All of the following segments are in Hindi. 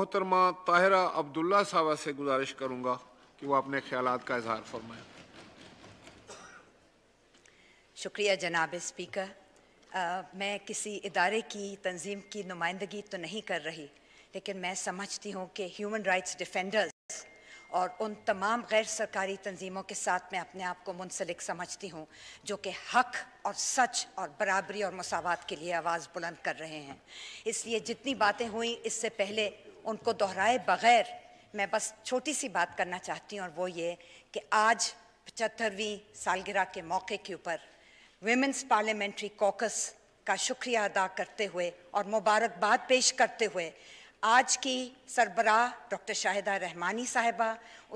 मोहतरमा ताहरा अब्दुल्ला साहबा से गुजारिश करूंगा कि वो अपने ख्याल का इजहार फरमाए शुक्रिया जनाब स्पीकर मैं किसी इदारे की तंजीम की नुमाइंदगी तो नहीं कर रही लेकिन मैं समझती हूँ कि ह्यूमन राइट्स डिफेंडर्स और उन तमाम गैर सरकारी तंजीमों के साथ मैं अपने आप को मुंसलिक समझती हूँ जो कि हक और सच और बराबरी और मसावत के लिए आवाज़ बुलंद कर रहे हैं इसलिए जितनी बातें हुई इससे पहले उनको दोहराए बगैर मैं बस छोटी सी बात करना चाहती हूँ और वो ये कि आज पचहत्तरवीं सालगिरह के मौके के ऊपर वेमेंस पार्लियामेंट्री कॉकस का शुक्रिया अदा करते हुए और मुबारकबाद पेश करते हुए आज की सरबराह डॉक्टर शाहिदा रहमानी साहबा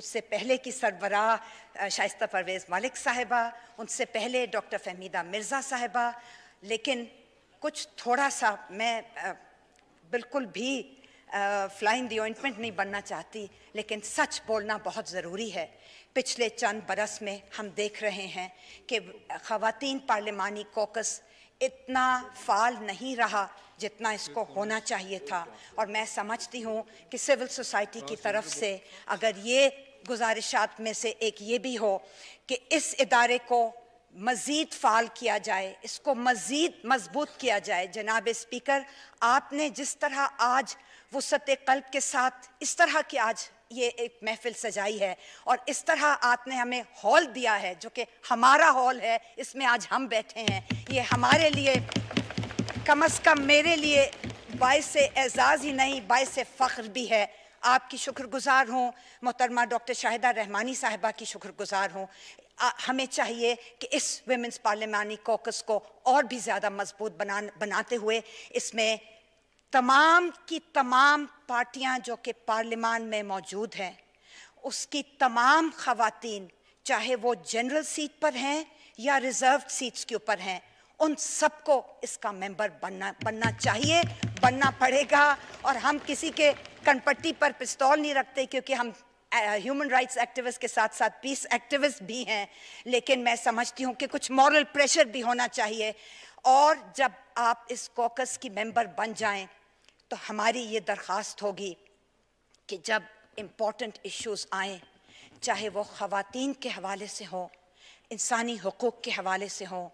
उससे पहले की सरबराह शाइस्ता परवेज़ मलिक साहबा उनसे पहले डॉक्टर फहमीदा मिर्ज़ा साहबा लेकिन कुछ थोड़ा सा मैं बिल्कुल भी फ्लाइंग दी ऑइंटमेंट नहीं बनना चाहती लेकिन सच बोलना बहुत ज़रूरी है पिछले चंद बरस में हम देख रहे हैं कि ख़वातीन पार्लिमानी कोकस इतना फाल नहीं रहा जितना इसको होना चाहिए था और मैं समझती हूँ कि सिविल सोसाइटी की तरफ से अगर ये गुजारिशात में से एक ये भी हो कि इस इदारे को मज़ीद फ़ाल किया जाए इसको मज़ीद मजबूत किया जाए जनाब स्पीकर आपने जिस तरह आज वसत कल्ब के साथ इस तरह की आज ये एक महफिल सजाई है और इस तरह आपने हमें हॉल दिया है जो कि हमारा हॉल है इसमें आज हम बैठे हैं ये हमारे लिए कम अज़ कम मेरे लिए बायस एजाज़ ही नहीं बायस फ़ख्र भी है आपकी शुक्रगुजार हूँ मोहतरमा डॉक्टर शाहिदा रहमानी साहबा की शुक्रगुजार हूँ हमें चाहिए कि इस वेमेंस पार्लिमानी कोकस को और भी ज़्यादा मजबूत बना बनाते हुए इसमें तमाम की तमाम पार्टियां जो कि पार्लियामान में मौजूद हैं उसकी तमाम खातन चाहे वो जनरल सीट पर हैं या रिजर्व सीट्स के ऊपर हैं उन सबको इसका मेंबर बनना बनना चाहिए बनना पड़ेगा और हम किसी के कनपट्टी पर पिस्तौल नहीं रखते क्योंकि हम ह्यूमन राइट्स एक्टिविस्ट के साथ साथ पीस एक्टिविस्ट भी हैं लेकिन मैं समझती हूँ कि कुछ मॉरल प्रेशर भी होना चाहिए और जब आप इस कॉकस की मेंबर बन जाएं तो हमारी ये दरख्वास्त होगी कि जब इम्पोर्टेंट इश्यूज आएँ चाहे वो ख़वातीन के हवाले से हों इंसानी हकूक़ के हवाले से हों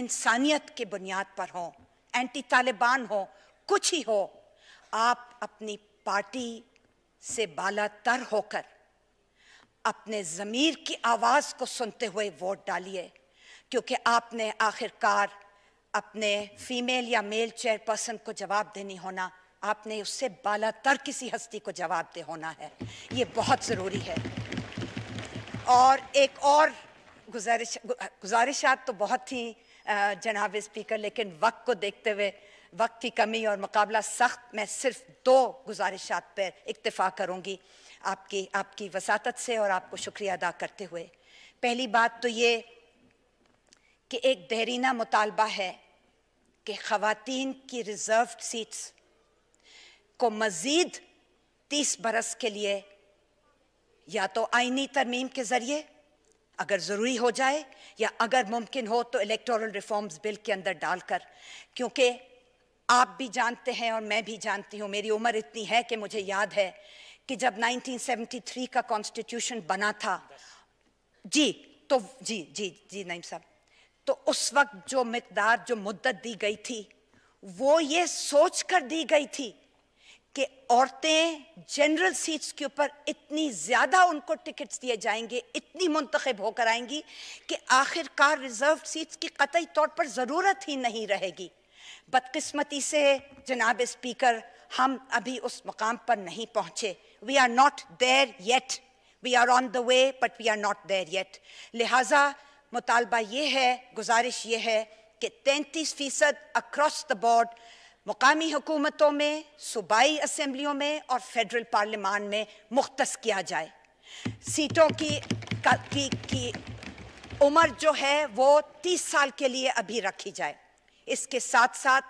इंसानियत के बुनियाद पर हों एंटी तालिबान हो कुछ ही हो आप अपनी पार्टी से बाला तर होकर अपने ज़मीर की आवाज़ को सुनते हुए वोट डालिए क्योंकि आपने आखिरकार अपने फीमेल या मेल चेयरपर्सन को जवाब देनी होना आपने उससे बालातर किसी हस्ती को जवाब दे होना है ये बहुत ज़रूरी है और एक और गुजारिश गुजारिशात तो बहुत थी जनाब स्पीकर लेकिन वक्त को देखते हुए वक्त की कमी और मुकाबला सख्त मैं सिर्फ दो गुजारिशात पर इतफ़ा करूँगी आपकी आपकी वसात से और आपको शुक्रिया अदा करते हुए पहली बात तो ये कि एक देरीना मुतालबा है कि खातन की रिज़र्व सीट्स को मजीद तीस बरस के लिए या तो आइनी तरमीम के ज़रिए अगर ज़रूरी हो जाए या अगर मुमकिन हो तो इलेक्टोरल रिफॉर्म्स बिल के अंदर डालकर क्योंकि आप भी जानते हैं और मैं भी जानती हूं मेरी उम्र इतनी है कि मुझे याद है कि जब 1973 का कॉन्स्टिट्यूशन बना था जी तो जी जी जी नईम साहब तो उस वक्त जो मकदार जो मुद्दत दी गई थी वो ये सोच कर दी गई थी कि औरतें जनरल सीट्स के ऊपर इतनी ज़्यादा उनको टिकट्स दिए जाएंगे इतनी मुंतखब होकर आएंगी कि आखिरकार रिज़र्व सीट्स की कतई तौर पर ज़रूरत ही नहीं रहेगी बदकस्मती से जनाब स्पीकर हम अभी उस मकाम पर नहीं पहुँचे we are not there yet we are on the way but we are not there yet लिहाजा मुतालबा ये है गुजारिश ये है कि तैंतीस फ़ीसद अक्रॉस द बोर्ड मुकामी हुकूमतों में सूबाई असम्बलियों में और फेडरल पार्लियामान में मुख्त किया जाए सीटों की, की, की उम्र जो है वो तीस साल के लिए अभी रखी जाए इसके साथ साथ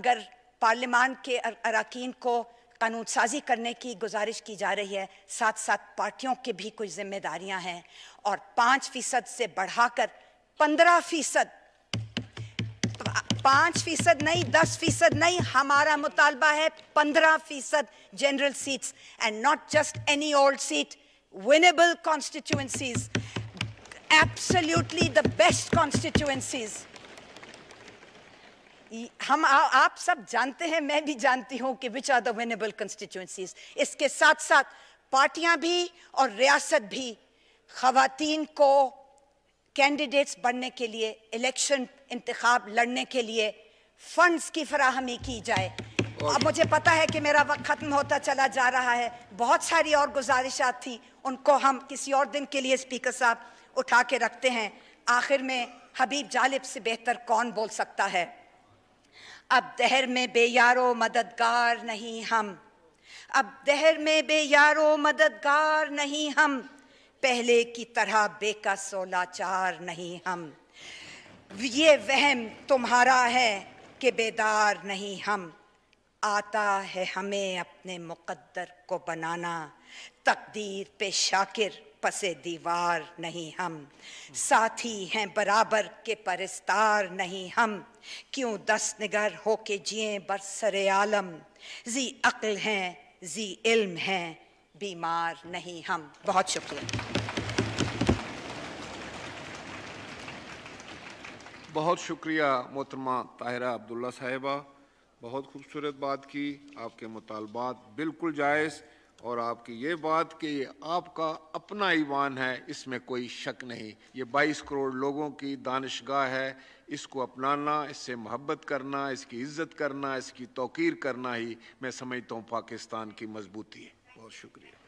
अगर पार्लियामान के अरकान को कानून साजी करने की गुजारिश की जा रही है साथ साथ पार्टियों के भी कुछ जिम्मेदारियां हैं और पाँच फ़ीसद से बढ़ाकर पंद्रह फ़ीसद पांच फीसद नहीं दस फीसद नहीं हमारा मुतालबा है पंद्रह फीसद general seat and not just any old seat winnable constituencies absolutely the best constituencies हम आ, आप सब जानते हैं मैं भी जानती हूं कि विच आर द विनेबल इसके साथ साथ पार्टियां भी और रियासत भी खातन को कैंडिडेट्स बनने के लिए इलेक्शन इंतखब लड़ने के लिए फंड्स की फराहमी की जाए अब मुझे पता है कि मेरा वक्त ख़त्म होता चला जा रहा है बहुत सारी और गुजारिशात थी उनको हम किसी और दिन के लिए स्पीकर साहब उठा के रखते हैं आखिर में हबीब जालिब से बेहतर कौन बोल सकता है अब दहर में बेयारो मददगार नहीं हम अब दहर में बेयारो मददगार नहीं हम पहले की तरह बेकस लाचार नहीं हम ये वहम तुम्हारा है कि बेदार नहीं हम आता है हमें अपने मुकद्दर को बनाना तकदीर पे शाकिर पसे दीवार नहीं हम साथी हैं बराबर के परिस्तार नहीं हम क्यों दस निगर हो के जिए बरसरे आलम जी अक्ल हैं जी इल्म हैं बीमार नहीं हम बहुत शुक्रिया बहुत शुक्रिया मोहतरमा ताहरा अब्दुल्ला साहिबा बहुत खूबसूरत बात की आपके मुतालबात बिल्कुल जायज़ और आपकी ये बात कि ये आपका अपना ईवान है इसमें कोई शक नहीं ये 22 करोड़ लोगों की दानशगाह है इसको अपनाना इससे मोहब्बत करना इसकी इज्जत करना इसकी तोकीर करना ही मैं समझता हूँ पाकिस्तान की मजबूती है बहुत शुक्रिया